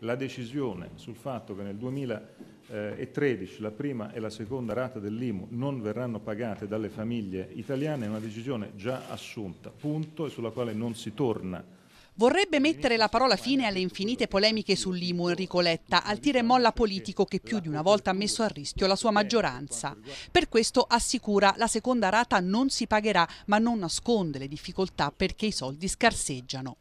la decisione sul fatto che nel 2013 la prima e la seconda rata dell'IMU non verranno pagate dalle famiglie italiane è una decisione già assunta, punto, e sulla quale non si torna. Vorrebbe mettere la parola fine alle infinite polemiche sull'IMU Enrico Letta, al tira e molla politico che più di una volta ha messo a rischio la sua maggioranza. Per questo assicura la seconda rata non si pagherà, ma non nasconde le difficoltà perché i soldi scarseggiano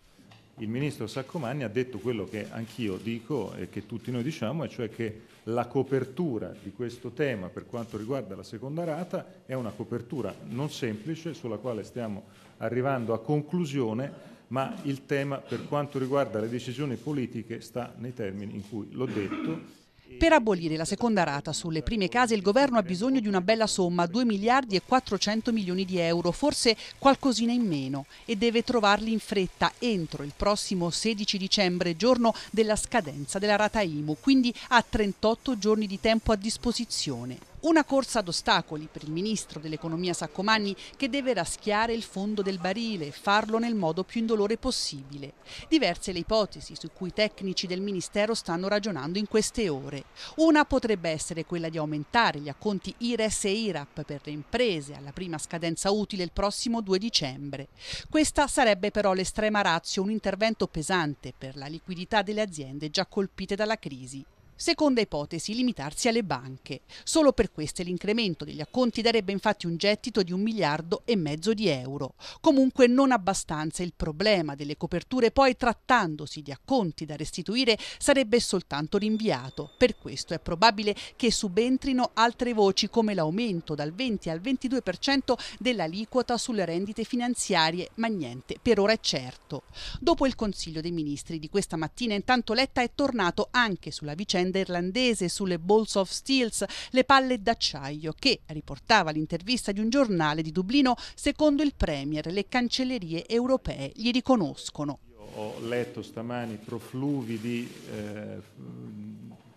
il ministro Saccomanni ha detto quello che anch'io dico e che tutti noi diciamo, e cioè che la copertura di questo tema per quanto riguarda la seconda rata è una copertura non semplice sulla quale stiamo arrivando a conclusione, ma il tema per quanto riguarda le decisioni politiche sta nei termini in cui l'ho detto per abolire la seconda rata sulle prime case il governo ha bisogno di una bella somma, 2 miliardi e 400 milioni di euro, forse qualcosina in meno, e deve trovarli in fretta entro il prossimo 16 dicembre, giorno della scadenza della rata IMU, quindi ha 38 giorni di tempo a disposizione. Una corsa ad ostacoli per il ministro dell'economia Saccomanni che deve raschiare il fondo del barile e farlo nel modo più indolore possibile. Diverse le ipotesi su cui i tecnici del ministero stanno ragionando in queste ore. Una potrebbe essere quella di aumentare gli acconti IRES e IRAP per le imprese alla prima scadenza utile il prossimo 2 dicembre. Questa sarebbe però l'estrema razio, un intervento pesante per la liquidità delle aziende già colpite dalla crisi. Seconda ipotesi, limitarsi alle banche. Solo per queste l'incremento degli acconti darebbe infatti un gettito di un miliardo e mezzo di euro. Comunque non abbastanza il problema delle coperture, poi trattandosi di acconti da restituire sarebbe soltanto rinviato. Per questo è probabile che subentrino altre voci come l'aumento dal 20 al 22% dell'aliquota sulle rendite finanziarie, ma niente, per ora è certo. Dopo il Consiglio dei Ministri di questa mattina intanto Letta è tornato anche sulla vicenda irlandese sulle Balls of Steels, le palle d'acciaio, che, riportava l'intervista di un giornale di Dublino, secondo il Premier le cancellerie europee gli riconoscono. Io ho letto stamani profluvi di eh,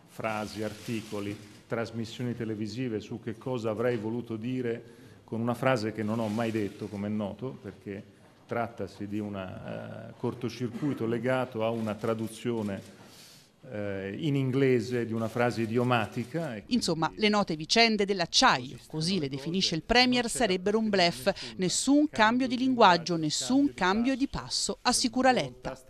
frasi, articoli, trasmissioni televisive su che cosa avrei voluto dire con una frase che non ho mai detto, come è noto, perché trattasi di un eh, cortocircuito legato a una traduzione eh, in inglese di una frase idiomatica. Insomma, le note vicende dell'acciaio, così le definisce il Premier, sarebbero un blef. Nessun cambio di linguaggio, nessun cambio di passo, assicura Letta.